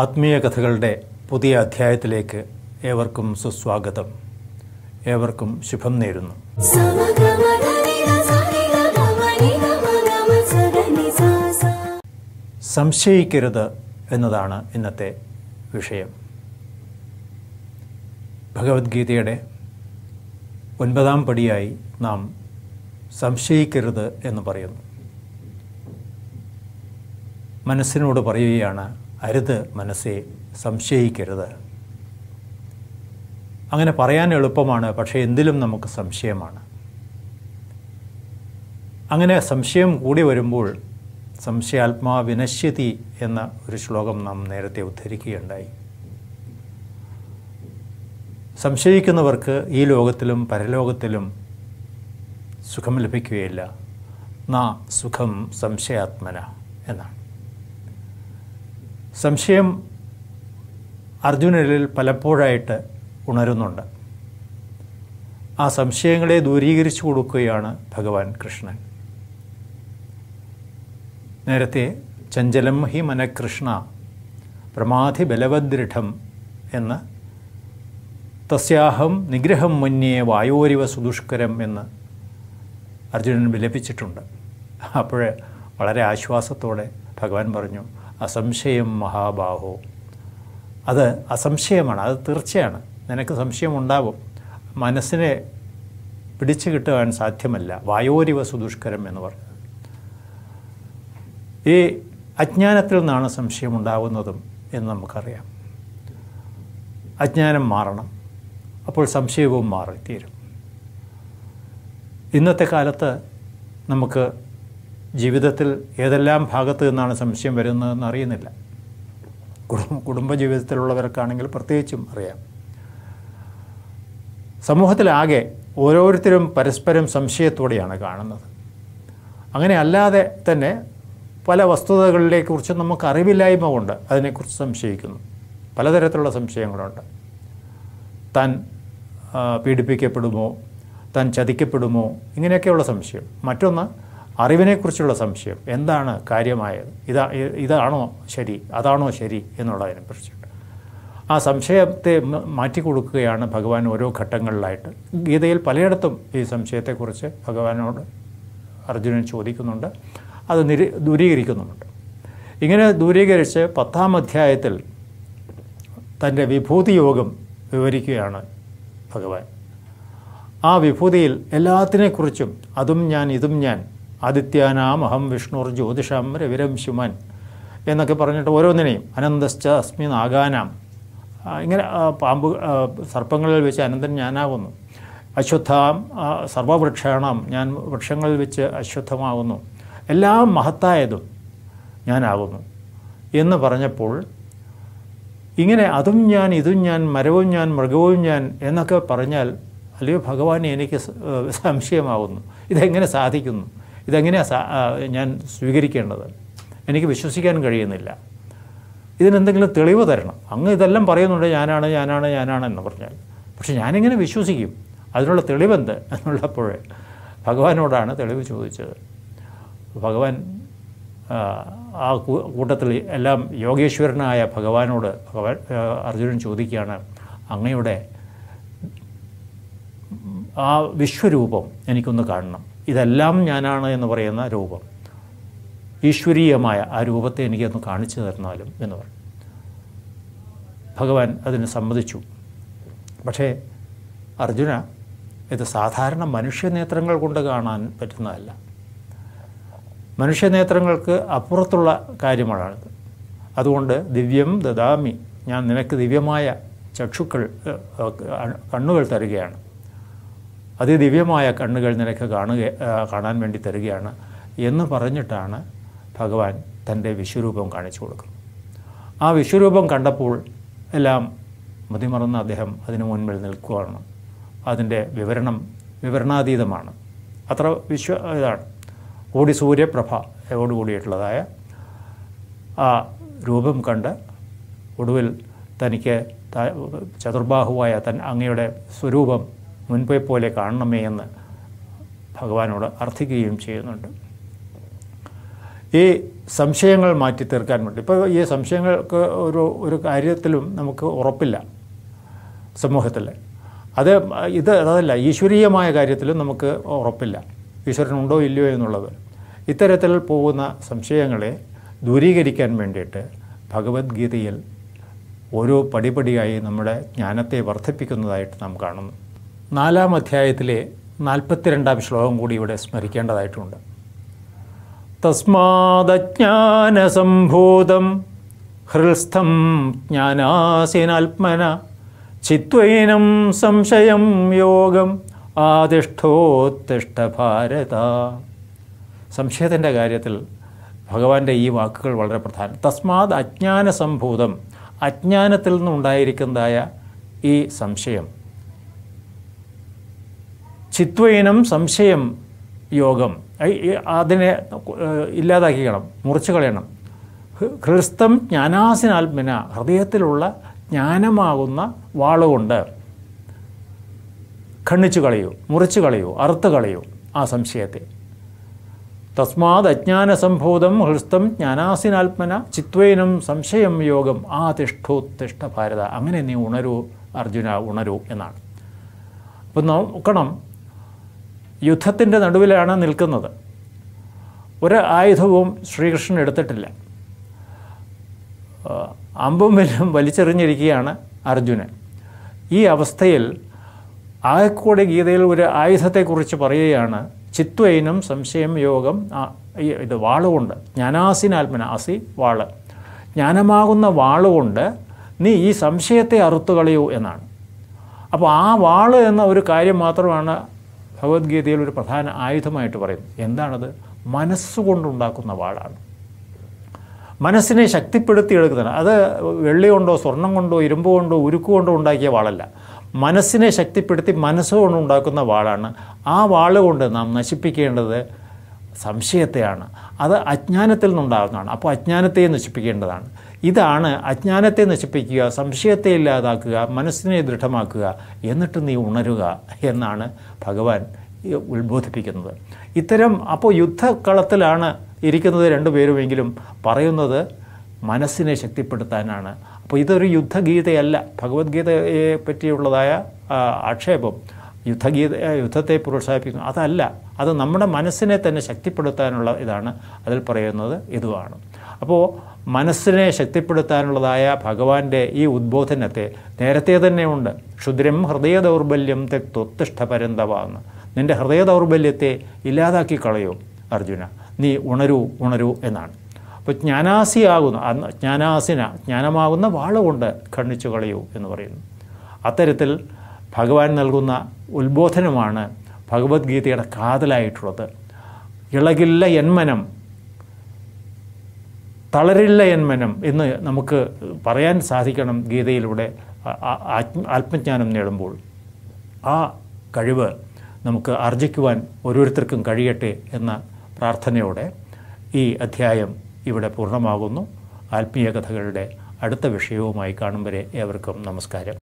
ആത്മീയ കഥകളുടെ പുതിയ അധ്യായത്തിലേക്ക് ഏവർക്കും സുസ്വാഗതം ഏവർക്കും ശുഭം നേരുന്നു സംശയിക്കരുത് എന്നതാണ് ഇന്നത്തെ വിഷയം ഭഗവത്ഗീതയുടെ ഒൻപതാം പടിയായി നാം സംശയിക്കരുത് എന്ന് പറയുന്നു മനസ്സിനോട് പറയുകയാണ് അരുത് മനസ്സെ സംശയിക്കരുത് അങ്ങനെ പറയാൻ എളുപ്പമാണ് പക്ഷേ എന്തിലും നമുക്ക് സംശയമാണ് അങ്ങനെ സംശയം കൂടി വരുമ്പോൾ സംശയാത്മാ വിനശ്യതി എന്ന ഒരു ശ്ലോകം നാം നേരത്തെ ഉദ്ധരിക്കുകയുണ്ടായി സംശയിക്കുന്നവർക്ക് ഈ ലോകത്തിലും പരലോകത്തിലും സുഖം ലഭിക്കുകയില്ല നാ സുഖം സംശയാത്മന എന്നാണ് സംശയം അർജുനനിൽ പലപ്പോഴായിട്ട് ഉണരുന്നുണ്ട് ആ സംശയങ്ങളെ ദൂരീകരിച്ചു കൊടുക്കുകയാണ് ഭഗവാൻ കൃഷ്ണൻ നേരത്തെ ചഞ്ചലം ഹി മനകൃഷ്ണ പ്രമാധി ബലവദൃഢം എന്ന് തസ്യാഹം നിഗ്രഹം മുന്നേ വായോരിവ സുദുഷ്കരം എന്ന് അർജുനൻ വിലപിച്ചിട്ടുണ്ട് അപ്പോൾ വളരെ ആശ്വാസത്തോടെ ഭഗവാൻ പറഞ്ഞു അസംശയം മഹാബാഹോ അത് അസംശയമാണ് അത് തീർച്ചയാണ് നിനക്ക് സംശയമുണ്ടാവും മനസ്സിനെ പിടിച്ചു കിട്ടുവാൻ സാധ്യമല്ല വായോരിവ സുദുഷ്കരം എന്ന് പറഞ്ഞത് ഈ അജ്ഞാനത്തിൽ നിന്നാണ് സംശയമുണ്ടാകുന്നതും എന്ന് നമുക്കറിയാം അജ്ഞാനം മാറണം അപ്പോൾ സംശയവും മാറിത്തീരും ഇന്നത്തെ കാലത്ത് നമുക്ക് ജീവിതത്തിൽ ഏതെല്ലാം ഭാഗത്ത് നിന്നാണ് സംശയം വരുന്നതെന്ന് അറിയുന്നില്ല കുടുംബ കുടുംബജീവിതത്തിലുള്ളവർക്കാണെങ്കിൽ പ്രത്യേകിച്ചും അറിയാം സമൂഹത്തിലാകെ ഓരോരുത്തരും പരസ്പരം സംശയത്തോടെയാണ് കാണുന്നത് അങ്ങനെ അല്ലാതെ തന്നെ പല കുറിച്ച് നമുക്ക് അറിവില്ലായ്മ കൊണ്ട് അതിനെക്കുറിച്ച് സംശയിക്കുന്നു പലതരത്തിലുള്ള സംശയങ്ങളുണ്ട് താൻ പീഡിപ്പിക്കപ്പെടുമോ താൻ ചതിക്കപ്പെടുമോ ഇങ്ങനെയൊക്കെയുള്ള സംശയം മറ്റൊന്ന് അറിവിനെക്കുറിച്ചുള്ള സംശയം എന്താണ് കാര്യമായത് ഇതാ ഇതാണോ ശരി അതാണോ ശരി എന്നുള്ളതിനെക്കുറിച്ച് ആ സംശയത്തെ മാറ്റിക്കൊടുക്കുകയാണ് ഭഗവാൻ ഓരോ ഘട്ടങ്ങളിലായിട്ട് ഗീതയിൽ പലയിടത്തും ഈ സംശയത്തെക്കുറിച്ച് ഭഗവാനോട് അർജുനൻ ചോദിക്കുന്നുണ്ട് അത് നിരി ദൂരീകരിക്കുന്നുമുണ്ട് ഇങ്ങനെ ദൂരീകരിച്ച് പത്താം അധ്യായത്തിൽ തൻ്റെ വിഭൂതിയോഗം വിവരിക്കുകയാണ് ഭഗവാൻ ആ വിഭൂതിയിൽ എല്ലാത്തിനെക്കുറിച്ചും അതും ഞാൻ ഇതും ഞാൻ അഹം വിഷ്ണുർ ജ്യോതിഷം രവിരം ശുമൻ എന്നൊക്കെ പറഞ്ഞിട്ട് ഓരോന്നിനെയും അനന്തശ്ച അസ്മി നാഗാനാം ഇങ്ങനെ പാമ്പ് സർപ്പങ്ങളിൽ വെച്ച് അനന്തൻ ഞാനാകുന്നു അശ്വത്ഥാം സർവവൃക്ഷാണം ഞാൻ വൃക്ഷങ്ങളിൽ വെച്ച് അശ്വത്ഥമാകുന്നു എല്ലാം മഹത്തായതും ഞാനാകുന്നു എന്ന് പറഞ്ഞപ്പോൾ ഇങ്ങനെ അതും ഞാൻ ഇതും ഞാൻ മരവും ഞാൻ മൃഗവും ഞാൻ എന്നൊക്കെ പറഞ്ഞാൽ അല്ലയോ ഭഗവാൻ എനിക്ക് സംശയമാകുന്നു ഇതെങ്ങനെ സാധിക്കുന്നു ഇതെങ്ങനെയാണ് ഞാൻ സ്വീകരിക്കേണ്ടത് എനിക്ക് വിശ്വസിക്കാൻ കഴിയുന്നില്ല ഇതിനെന്തെങ്കിലും തെളിവ് തരണം അങ്ങ് ഇതെല്ലാം പറയുന്നുണ്ട് ഞാനാണ് ഞാനാണ് ഞാനാണ് എന്ന് പറഞ്ഞാൽ പക്ഷെ ഞാനിങ്ങനെ വിശ്വസിക്കും അതിനുള്ള തെളിവെന്ത് എന്നുള്ളപ്പോഴേ ഭഗവാനോടാണ് തെളിവ് ചോദിച്ചത് ഭഗവാൻ ആ കൂട്ടത്തിൽ എല്ലാം യോഗേശ്വരനായ ഭഗവാനോട് ഭഗവാൻ അർജുനൻ ചോദിക്കുകയാണ് അങ്ങയുടെ ആ വിശ്വരൂപം എനിക്കൊന്ന് കാണണം ഇതെല്ലാം ഞാനാണ് എന്ന് പറയുന്ന രൂപം ഈശ്വരീയമായ ആ രൂപത്തെ എനിക്കൊന്ന് കാണിച്ചു തരുന്നാലും എന്ന് പറഞ്ഞു ഭഗവാൻ അതിന് സമ്മതിച്ചു പക്ഷേ അർജുന ഇത് സാധാരണ മനുഷ്യനേത്രങ്ങൾ കൊണ്ട് കാണാൻ പറ്റുന്നതല്ല മനുഷ്യനേത്രങ്ങൾക്ക് അപ്പുറത്തുള്ള കാര്യമാണിത് അതുകൊണ്ട് ദിവ്യം ദദാമി ഞാൻ നിനക്ക് ദിവ്യമായ ചക്ഷുക്കൾ കണ്ണുകൾ തരികയാണ് അതിദിവ്യമായ കണ്ണുകൾ നിനക്ക് കാണുക കാണാൻ വേണ്ടി തരികയാണ് എന്ന് പറഞ്ഞിട്ടാണ് ഭഗവാൻ തൻ്റെ വിശ്വരൂപം കാണിച്ചു കൊടുക്കുന്നത് ആ വിശ്വരൂപം കണ്ടപ്പോൾ എല്ലാം മതിമറന്ന അദ്ദേഹം അതിനു മുൻപിൽ നിൽക്കുകയാണ് അതിൻ്റെ വിവരണം വിവരണാതീതമാണ് അത്ര വിശ്വ ഇതാണ് കോടി സൂര്യപ്രഭയോട് കൂടിയിട്ടുള്ളതായ ആ രൂപം കണ്ട് ഒടുവിൽ തനിക്ക് ചതുർബാഹുവായ തൻ അങ്ങയുടെ സ്വരൂപം മുൻപേ പോലെ കാണണമേ എന്ന് ഭഗവാനോട് അർത്ഥിക്കുകയും ചെയ്യുന്നുണ്ട് ഈ സംശയങ്ങൾ മാറ്റി തീർക്കാൻ വേണ്ടി ഇപ്പോൾ ഈ സംശയങ്ങൾക്ക് ഒരു ഒരു കാര്യത്തിലും നമുക്ക് ഉറപ്പില്ല സമൂഹത്തിൽ അത് ഇത് അതല്ല ഈശ്വരീയമായ കാര്യത്തിലും നമുക്ക് ഉറപ്പില്ല ഈശ്വരനുണ്ടോ ഇല്ലയോ എന്നുള്ളത് ഇത്തരത്തിൽ പോകുന്ന സംശയങ്ങളെ ദൂരീകരിക്കാൻ വേണ്ടിയിട്ട് ഭഗവത്ഗീതയിൽ ഓരോ പടിപടിയായി നമ്മുടെ ജ്ഞാനത്തെ വർദ്ധിപ്പിക്കുന്നതായിട്ട് നാം കാണുന്നു നാലാം അധ്യായത്തിലെ നാൽപ്പത്തിരണ്ടാം ശ്ലോകം കൂടി ഇവിടെ സ്മരിക്കേണ്ടതായിട്ടുണ്ട് തസ്മാദജ്ഞാനസംഭൂതം ഹൃസ്ഥം ജ്ഞാനാസിനാത്മന ചിത്വൈനം സംശയം യോഗം ആതിഷ്ഠോത്തിഷ്ഠ ഭാരത സംശയത്തിൻ്റെ കാര്യത്തിൽ ഭഗവാന്റെ ഈ വാക്കുകൾ വളരെ പ്രധാനം തസ്മാത് അജ്ഞാനസംഭൂതം അജ്ഞാനത്തിൽ നിന്നുണ്ടായിരിക്കുന്നതായ ഈ സംശയം ചിത്വയിനം സംശയം യോഗം അതിനെ ഇല്ലാതാക്കിക്കണം മുറിച്ചു കളയണം ഹൃസ്തം ജ്ഞാനാസിനാത്മന ഹൃദയത്തിലുള്ള ജ്ഞാനമാകുന്ന വാളുകൊണ്ട് ഖണ്ണിച്ചു കളയൂ മുറിച്ചു കളയൂ അറുത്ത് കളയൂ ആ സംശയത്തെ തസ്മാത് അജ്ഞാനസംഭൂതം ഹൃസ്തം ജ്ഞാനാസിനാത്മന ചിത്വേനം സംശയം യോഗം ആ തിഷ്ഠോത്തിഷ്ഠ ഭാരത അങ്ങനെ നീ ഉണരൂ അർജുന ഉണരൂ എന്നാണ് അപ്പം നോക്കണം യുദ്ധത്തിൻ്റെ നടുവിലാണ് നിൽക്കുന്നത് ഒരു ആയുധവും ശ്രീകൃഷ്ണൻ എടുത്തിട്ടില്ല അമ്പും വലും വലിച്ചെറിഞ്ഞിരിക്കുകയാണ് അർജുനൻ ഈ അവസ്ഥയിൽ ആകെക്കൂടെ ഗീതയിൽ ഒരു ആയുധത്തെക്കുറിച്ച് പറയുകയാണ് ചിത്വൈനം സംശയം യോഗം ഇത് വാളുകൊണ്ട് ജ്ഞാനാസിനാത്മന അസി വാള് ജ്ഞാനമാകുന്ന വാളുകൊണ്ട് നീ ഈ സംശയത്തെ അറുത്തു കളയൂ എന്നാണ് അപ്പോൾ ആ വാള് എന്ന ഒരു കാര്യം മാത്രമാണ് ഭഗവത്ഗീതയിൽ ഒരു പ്രധാന ആയുധമായിട്ട് പറയുന്നു എന്താണത് മനസ്സുകൊണ്ടുണ്ടാക്കുന്ന വാളാണ് മനസ്സിനെ ശക്തിപ്പെടുത്തിയെടുക്കുന്നതാണ് അത് വെള്ളി കൊണ്ടോ സ്വർണം കൊണ്ടോ ഇരുമ്പ് കൊണ്ടോ ഉരുക്ക് കൊണ്ടോ ഉണ്ടാക്കിയ വാളല്ല മനസ്സിനെ ശക്തിപ്പെടുത്തി മനസ്സുകൊണ്ട് ഉണ്ടാക്കുന്ന വാളാണ് ആ വാളുകൊണ്ട് നാം നശിപ്പിക്കേണ്ടത് സംശയത്തെയാണ് അത് അജ്ഞാനത്തിൽ നിന്നുണ്ടാകുന്നതാണ് അപ്പോൾ അജ്ഞാനത്തെ നശിപ്പിക്കേണ്ടതാണ് ഇതാണ് അജ്ഞാനത്തെ നശിപ്പിക്കുക സംശയത്തെ ഇല്ലാതാക്കുക മനസ്സിനെ ദൃഢമാക്കുക എന്നിട്ട് നീ ഉണരുക എന്നാണ് ഭഗവാൻ ഉത്ബോധിപ്പിക്കുന്നത് ഇത്തരം അപ്പോൾ യുദ്ധക്കളത്തിലാണ് ഇരിക്കുന്നത് രണ്ടുപേരുമെങ്കിലും പറയുന്നത് മനസ്സിനെ ശക്തിപ്പെടുത്താനാണ് അപ്പോൾ ഇതൊരു യുദ്ധഗീതയല്ല ഭഗവത്ഗീതയെ പറ്റിയുള്ളതായ ആക്ഷേപം യുദ്ധഗീത യുദ്ധത്തെ പ്രോത്സാഹിപ്പിക്കുന്നു അതല്ല അത് നമ്മുടെ മനസ്സിനെ തന്നെ ശക്തിപ്പെടുത്താനുള്ള ഇതാണ് അതിൽ പറയുന്നത് ഇതുമാണ് അപ്പോൾ മനസ്സിനെ ശക്തിപ്പെടുത്താനുള്ളതായ ഭഗവാന്റെ ഈ ഉദ്ബോധനത്തെ നേരത്തെ തന്നെ ഉണ്ട് ക്ഷുദ്രം ഹൃദയ ദൗർബല്യം തെക്തൊത്തിഷ്ഠ പരന്തവാന്ന് നിൻ്റെ ഹൃദയ ദൗർബല്യത്തെ ഇല്ലാതാക്കി കളയൂ അർജുന നീ ഉണരൂ ഉണരൂ എന്നാണ് അപ്പോൾ ജ്ഞാനാസിയാകുന്ന അന്ന് ജ്ഞാനാസിന ജ്ഞാനമാകുന്ന വാളുകൊണ്ട് ഖണ്ഡിച്ചു കളയൂ എന്ന് പറയുന്നു അത്തരത്തിൽ ഭഗവാൻ നൽകുന്ന ഉത്ബോധനമാണ് ഭഗവത്ഗീതയുടെ കാതലായിട്ടുള്ളത് ഇളകില്ല എന്മനം തളരില്ല എന്മനം എന്ന് നമുക്ക് പറയാൻ സാധിക്കണം ഗീതയിലൂടെ ആത്മജ്ഞാനം നേടുമ്പോൾ ആ കഴിവ് നമുക്ക് ആർജിക്കുവാൻ ഓരോരുത്തർക്കും കഴിയട്ടെ എന്ന പ്രാർത്ഥനയോടെ ഈ അധ്യായം ഇവിടെ പൂർണ്ണമാകുന്നു ആത്മീയ കഥകളുടെ അടുത്ത വിഷയവുമായി കാണും വരെ ഏവർക്കും നമസ്കാരം